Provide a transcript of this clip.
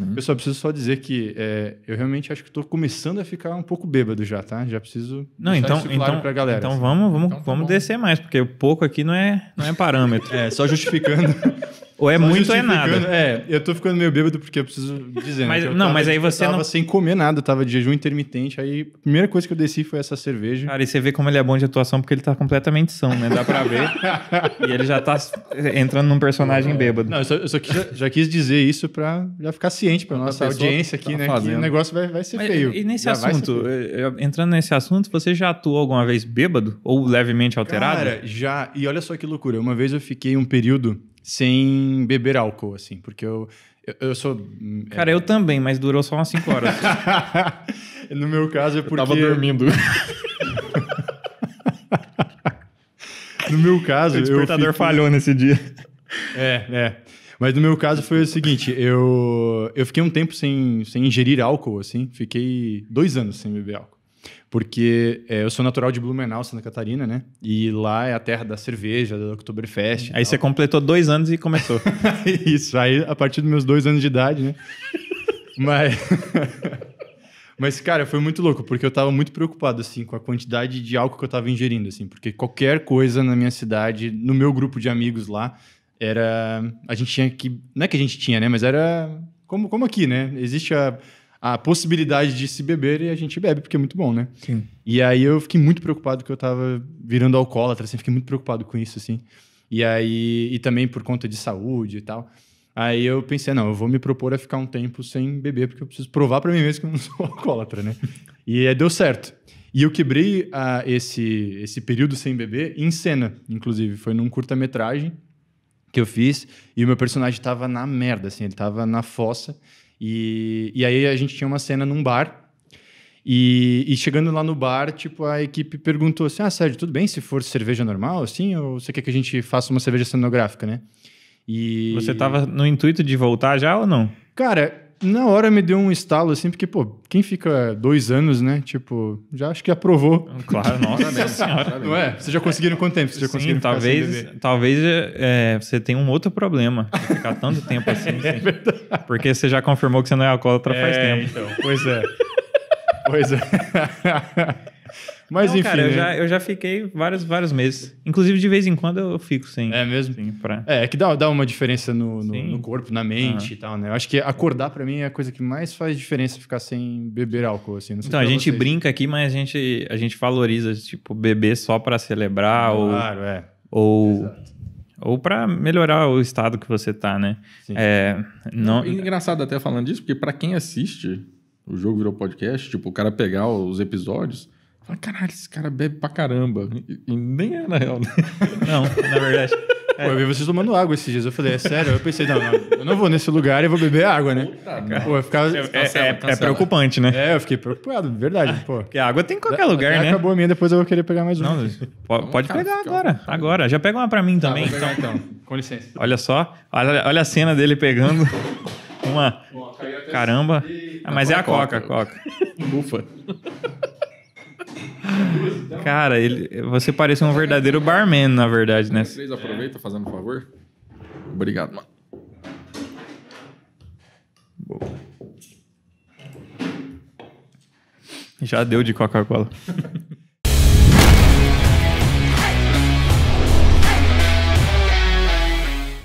Uhum. Eu só preciso só dizer que é, eu realmente acho que estou começando a ficar um pouco bêbado já, tá? Já preciso não, então, então, pra galera. Então assim. vamos, vamos, então, tá vamos descer mais, porque o pouco aqui não é, não é parâmetro. é, só justificando. Ou é Só muito ou é nada. É, eu tô ficando meio bêbado porque eu preciso dizer. Né, mas, não, tava, mas aí você tava não. sem comer nada, tava de jejum intermitente. Aí a primeira coisa que eu desci foi essa cerveja. Cara, e você vê como ele é bom de atuação porque ele tá completamente são, né? Dá pra ver. e ele já tá entrando num personagem bêbado. Não, eu só, eu só quis, já, quis dizer isso pra já ficar ciente pra nossa audiência aqui, tá né? Fazendo. Que o negócio vai, vai ser mas, feio. E nesse já assunto, é, é, entrando nesse assunto, você já atuou alguma vez bêbado ou levemente alterado? Cara, já. E olha só que loucura. Uma vez eu fiquei um período sem beber álcool, assim, porque eu, eu, eu sou. Hum, Cara, eu também, mas durou só umas 5 horas. no meu caso é porque. Eu tava dormindo. no meu caso. O despertador eu fico... falhou nesse dia. É, é. Mas no meu caso foi o seguinte: eu, eu fiquei um tempo sem, sem ingerir álcool, assim. Fiquei dois anos sem beber álcool. Porque é, eu sou natural de Blumenau, Santa Catarina, né? E lá é a terra da cerveja, da Oktoberfest. Aí você completou dois anos e começou. Isso, aí a partir dos meus dois anos de idade, né? Mas. Mas, cara, foi muito louco, porque eu tava muito preocupado, assim, com a quantidade de álcool que eu tava ingerindo, assim, porque qualquer coisa na minha cidade, no meu grupo de amigos lá, era. A gente tinha que. Não é que a gente tinha, né? Mas era. Como, como aqui, né? Existe a a possibilidade de se beber e a gente bebe, porque é muito bom, né? Sim. E aí eu fiquei muito preocupado que eu tava virando alcoólatra, assim, fiquei muito preocupado com isso, assim. E aí, e também por conta de saúde e tal. Aí eu pensei, não, eu vou me propor a ficar um tempo sem beber, porque eu preciso provar para mim mesmo que eu não sou alcoólatra, né? e aí deu certo. E eu quebrei a, ah, esse, esse período sem beber em cena, inclusive. Foi num curta-metragem que eu fiz e o meu personagem tava na merda, assim, ele tava na fossa. E, e aí a gente tinha uma cena num bar. E, e, chegando lá no bar, tipo, a equipe perguntou assim: Ah, Sérgio, tudo bem se for cerveja normal, assim? Ou você quer que a gente faça uma cerveja cenográfica, né? E... Você tava no intuito de voltar já ou não? Cara, na hora me deu um estalo, assim, porque, pô, quem fica dois anos, né? Tipo, já acho que aprovou. Claro, nossa senhora. Não é? Vocês já conseguiram quanto tempo? Vocês já Sim, talvez, talvez é, é, você tenha um outro problema de ficar tanto tempo assim. assim, Porque você já confirmou que você não é alcoólatra é, faz tempo. Então, pois é. pois é. Mas não, enfim. Cara, né? eu, já, eu já fiquei vários, vários meses. Inclusive, de vez em quando eu fico sem. É mesmo? pra... É, é que dá, dá uma diferença no, no, no corpo, na mente uhum. e tal, né? Eu acho que acordar para mim é a coisa que mais faz diferença ficar sem beber álcool, assim. então, a gente vocês. brinca aqui, mas a gente, a gente valoriza, tipo, beber só para celebrar claro, ou. Claro, é. Ou. Exato ou para melhorar o estado que você tá, né? É, não... é engraçado até falando disso, porque para quem assiste, o jogo virou podcast, tipo, o cara pegar os episódios, Fala, caralho, esse cara bebe pra caramba. E, e nem é, na real, né? Não, na verdade. É. Pô, eu vi vocês tomando água esses dias. Eu falei, é sério? Eu pensei, não, não eu não vou nesse lugar e vou beber água, né? Puta, pô, eu ficava... É, é, é, preocupante, né? É, eu fiquei preocupado, verdade. pô. Porque água tem em qualquer da, lugar, né? Acabou a minha, depois eu vou querer pegar mais uma. Não, pode, pode cara, pegar agora. Agora. Já pega uma pra mim tá, também. então. então. Com licença. Olha só. Olha, olha a cena dele pegando uma. Caramba. Ah, mas é a coca, coca. coca. Bufa então? Cara, ele, você parece um verdadeiro barman, na verdade, né? Vocês aproveita fazendo um favor. Obrigado, mano. Boa. Já deu de Coca-Cola.